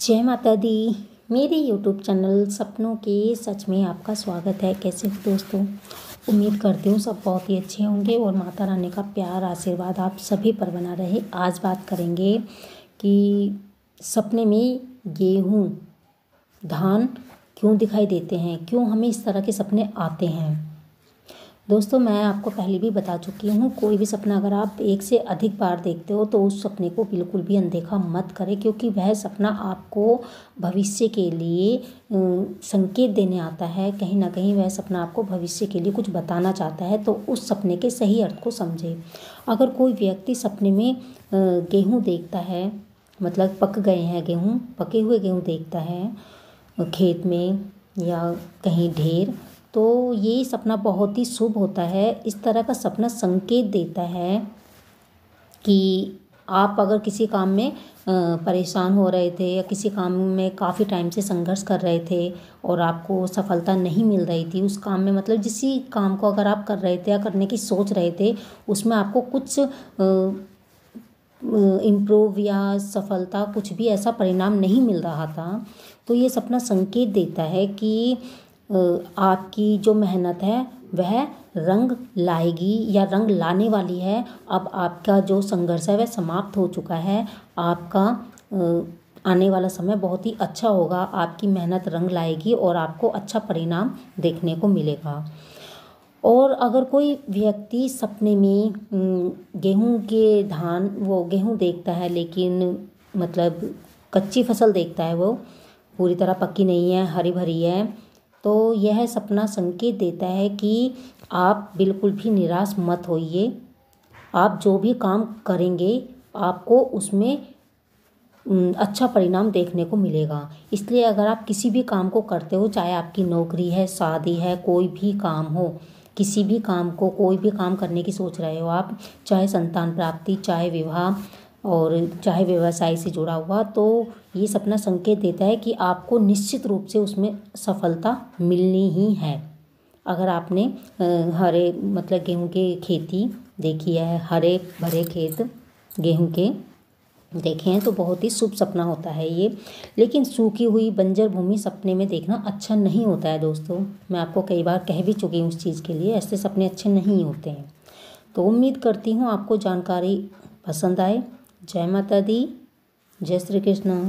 जय माता दी मेरे यूट्यूब चैनल सपनों के सच में आपका स्वागत है कैसे हो दोस्तों उम्मीद करती हूँ सब बहुत ही अच्छे होंगे और माता रानी का प्यार आशीर्वाद आप सभी पर बना रहे आज बात करेंगे कि सपने में गेहूँ धान क्यों दिखाई देते हैं क्यों हमें इस तरह के सपने आते हैं दोस्तों मैं आपको पहले भी बता चुकी हूँ कोई भी सपना अगर आप एक से अधिक बार देखते हो तो उस सपने को बिल्कुल भी अनदेखा मत करें क्योंकि वह सपना आपको भविष्य के लिए संकेत देने आता है कहीं ना कहीं वह सपना आपको भविष्य के लिए कुछ बताना चाहता है तो उस सपने के सही अर्थ को समझे अगर कोई व्यक्ति सपने में गेहूँ देखता है मतलब पक गए हैं गेहूँ पके हुए गेहूँ देखता है खेत में या कहीं ढेर तो ये सपना बहुत ही शुभ होता है इस तरह का सपना संकेत देता है कि आप अगर किसी काम में परेशान हो रहे थे या किसी काम में काफ़ी टाइम से संघर्ष कर रहे थे और आपको सफलता नहीं मिल रही थी उस काम में मतलब जिस काम को अगर आप कर रहे थे या करने की सोच रहे थे उसमें आपको कुछ इम्प्रूव या सफलता कुछ भी ऐसा परिणाम नहीं मिल रहा था तो ये सपना संकेत देता है कि आपकी जो मेहनत है वह रंग लाएगी या रंग लाने वाली है अब आपका जो संघर्ष है वह समाप्त हो चुका है आपका आने वाला समय बहुत ही अच्छा होगा आपकी मेहनत रंग लाएगी और आपको अच्छा परिणाम देखने को मिलेगा और अगर कोई व्यक्ति सपने में गेहूं के धान वो गेहूं देखता है लेकिन मतलब कच्ची फसल देखता है वो पूरी तरह पक्की नहीं है हरी भरी है तो यह सपना संकेत देता है कि आप बिल्कुल भी निराश मत होइए आप जो भी काम करेंगे आपको उसमें अच्छा परिणाम देखने को मिलेगा इसलिए अगर आप किसी भी काम को करते हो चाहे आपकी नौकरी है शादी है कोई भी काम हो किसी भी काम को कोई भी काम करने की सोच रहे हो आप चाहे संतान प्राप्ति चाहे विवाह और चाहे व्यवसाय से जुड़ा हुआ तो ये सपना संकेत देता है कि आपको निश्चित रूप से उसमें सफलता मिलनी ही है अगर आपने हरे मतलब गेहूँ की खेती देखी है हरे भरे खेत गेहूँ के देखे हैं तो बहुत ही शुभ सपना होता है ये लेकिन सूखी हुई बंजर भूमि सपने में देखना अच्छा नहीं होता है दोस्तों मैं आपको कई बार कह भी चुकी हूँ उस चीज़ के लिए ऐसे सपने अच्छे नहीं होते हैं तो उम्मीद करती हूँ आपको जानकारी पसंद आए જય માતા દી જય શ્રી કૃષ્ણ